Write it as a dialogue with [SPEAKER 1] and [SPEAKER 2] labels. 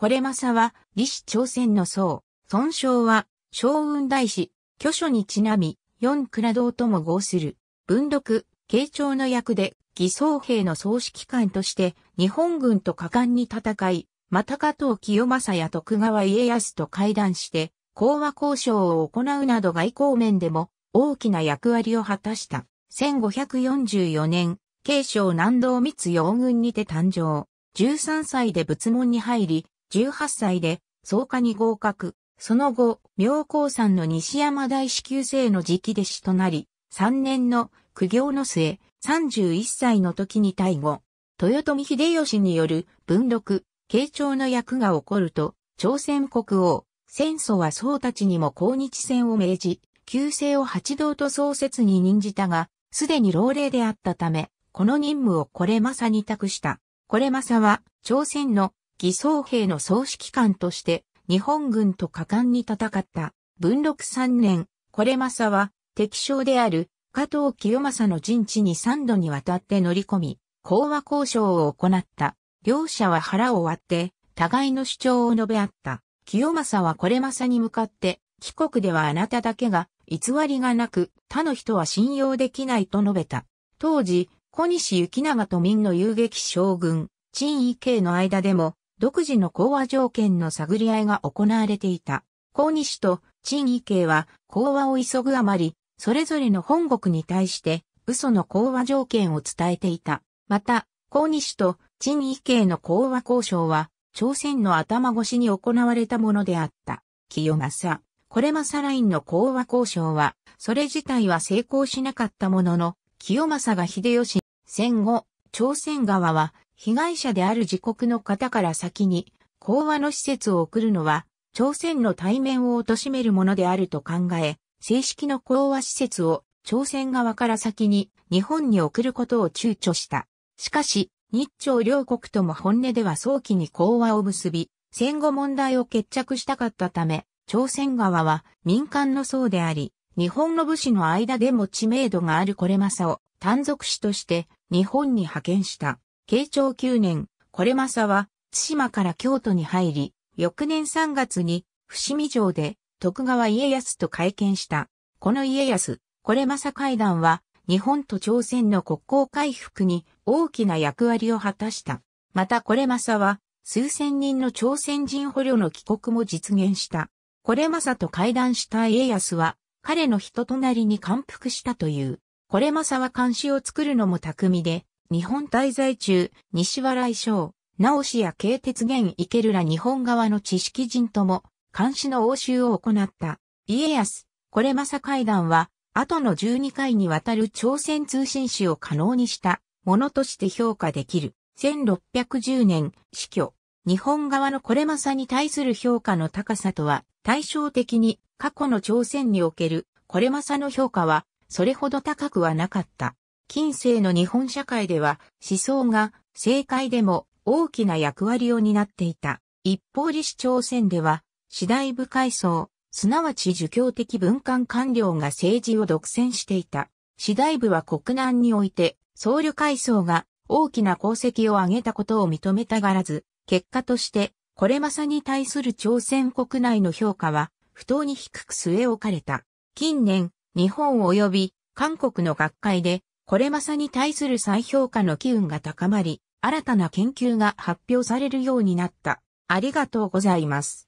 [SPEAKER 1] これまさは、李氏朝鮮の僧、孫章は、昭雲大師、巨書にちなみ、四蔵堂とも合する、文読、慶長の役で、偽装兵の総指揮官として、日本軍と果敢に戦い、また加藤清正や徳川家康と会談して、講和交渉を行うなど外交面でも大きな役割を果たした。1544年、慶尚南道密洋軍にて誕生。13歳で仏門に入り、18歳で創価に合格。その後、妙高山の西山大師級生の直弟子となり、3年の苦行の末、31歳の時に退後。豊臣秀吉による文禄、慶長の役が起こると、朝鮮国王、戦争は僧たちにも抗日戦を命じ、旧姓を八道と創設に任じたが、すでに老齢であったため、この任務をこれまさに託した。これまさは、朝鮮の偽装兵の総指揮官として日本軍と果敢に戦った文禄三年、これまさは敵将である加藤清正の陣地に三度にわたって乗り込み、講和交渉を行った。両者は腹を割って、互いの主張を述べ合った。清正はこれまさに向かって、帰国ではあなただけが、偽りがなく、他の人は信用できないと述べた。当時、小西行長と民の遊撃将軍、陳意慶の間でも、独自の講和条件の探り合いが行われていた。高西と陳異慶は講和を急ぐあまり、それぞれの本国に対して嘘の講和条件を伝えていた。また、高西と陳異慶の講和交渉は、朝鮮の頭越しに行われたものであった。清正、これまさラインの講和交渉は、それ自体は成功しなかったものの、清正が秀吉、戦後、朝鮮側は被害者である自国の方から先に、講和の施設を送るのは、朝鮮の対面を貶めるものであると考え、正式の講和施設を朝鮮側から先に日本に送ることを躊躇した。しかし、日朝両国とも本音では早期に講和を結び、戦後問題を決着したかったため、朝鮮側は民間の層であり、日本の武士の間でも知名度があるこれまさを単属士として日本に派遣した。慶長9年、これまさは、津島から京都に入り、翌年3月に、伏見城で、徳川家康と会見した。この家康、これまさ会談は、日本と朝鮮の国交回復に大きな役割を果たした。またこれまさは、数千人の朝鮮人捕虜の帰国も実現した。これまさと会談した家康は、彼の人となりに感服したという。これまさは監視を作るのも巧みで、日本滞在中、西原衣装、直しや慶鉄源池るら日本側の知識人とも、監視の応酬を行った。家康、これまさ会談は、後の12回にわたる朝鮮通信史を可能にしたものとして評価できる。1610年、死去。日本側のこれまさに対する評価の高さとは、対照的に過去の朝鮮におけるこれまさの評価は、それほど高くはなかった。近世の日本社会では思想が政界でも大きな役割を担っていた。一方李市朝鮮では、次第部階層、すなわち儒教的文官官僚が政治を独占していた。次第部は国難において、僧侶階層が大きな功績を挙げたことを認めたがらず、結果として、これまさに対する朝鮮国内の評価は、不当に低く据え置かれた。近年、日本及び韓国の学会で、これまさに対する再評価の機運が高まり、新たな研究が発表されるようになった。ありがとうございます。